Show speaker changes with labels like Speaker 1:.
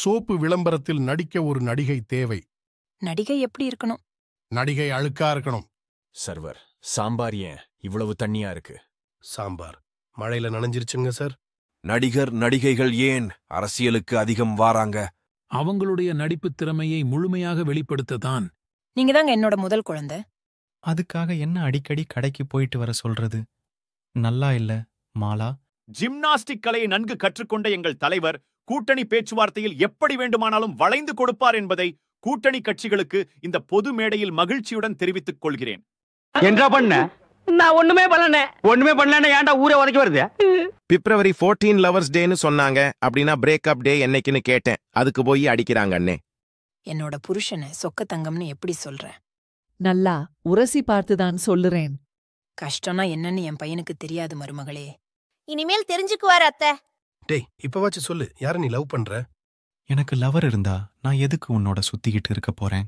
Speaker 1: soap விளம்பரத்தில் நடிக்க ஒரு நடிகை தேவை
Speaker 2: நடிகை எப்படி இருக்கணும்
Speaker 1: நடிகை அழுக்கா இருக்கணும் சர்வர் சாம்பார் ஏன் இவ்வளவு தண்ணியா இருக்கு சாம்பார் மழையில நனைஞ்சிருச்சுங்க சார் நடிகர் நடிகைகள் ஏன் அரசியலுக்கு அதிகம் வாராங்க அவங்களுடைய நடிப்பு திறமையை முழுமையாக வெளிப்படுத்ததான்
Speaker 2: நீங்க தாங்க என்னோட முதல் குழந்தை
Speaker 1: அதுக்காக என்ன அடிக்கடி கடைக்கு போயிட்டு வர சொல்றது நல்லா இல்ல மாலா ஜிம்னாஸ்டிக் கலையை நன்கு கற்றுக்கொண்ட எங்கள் தலைவர் கூட்டணி பேச்சுவார்த்தையில் எப்படி வேண்டுமானாலும் வளைந்து கொடுப்பார் என்பதை கூட்டணி கட்சிகளுக்கு இந்த பொது மேடையில் மகிழ்ச்சியுடன் தெரிவித்துக் கொள்கிறேன் என்ன பண்ண நான் ஒண்ணுமே பண்ணல ஒண்ணுமே பண்ணல ஏன்டா ஊரே உதைக்க வருது பிப்ரவரி போர்டீன் லவர்ஸ் டேன்னு சொன்னாங்க அப்படின்னா பிரேக்அப் டே என்னைக்குன்னு கேட்டேன் அதுக்கு போய் அடிக்கிறாங்க அண்ணே
Speaker 2: என்னோட புருஷனை சொக்க தங்கம்னு எப்படி சொல்றேன் நல்லா உரசி பார்த்துதான் சொல்லுறேன் கஷ்டம்னா என்னன்னு என் பையனுக்கு தெரியாது மருமகளே இனிமேல் தெரிஞ்சுக்குவார் அத்தை
Speaker 1: டேய் இப்பவாச்சு சொல்லு யார நீ லவ் பண்ற எனக்கு லவர் இருந்தா நான் எதுக்கு உன்னோட சுத்திக்கிட்டு இருக்க போறேன்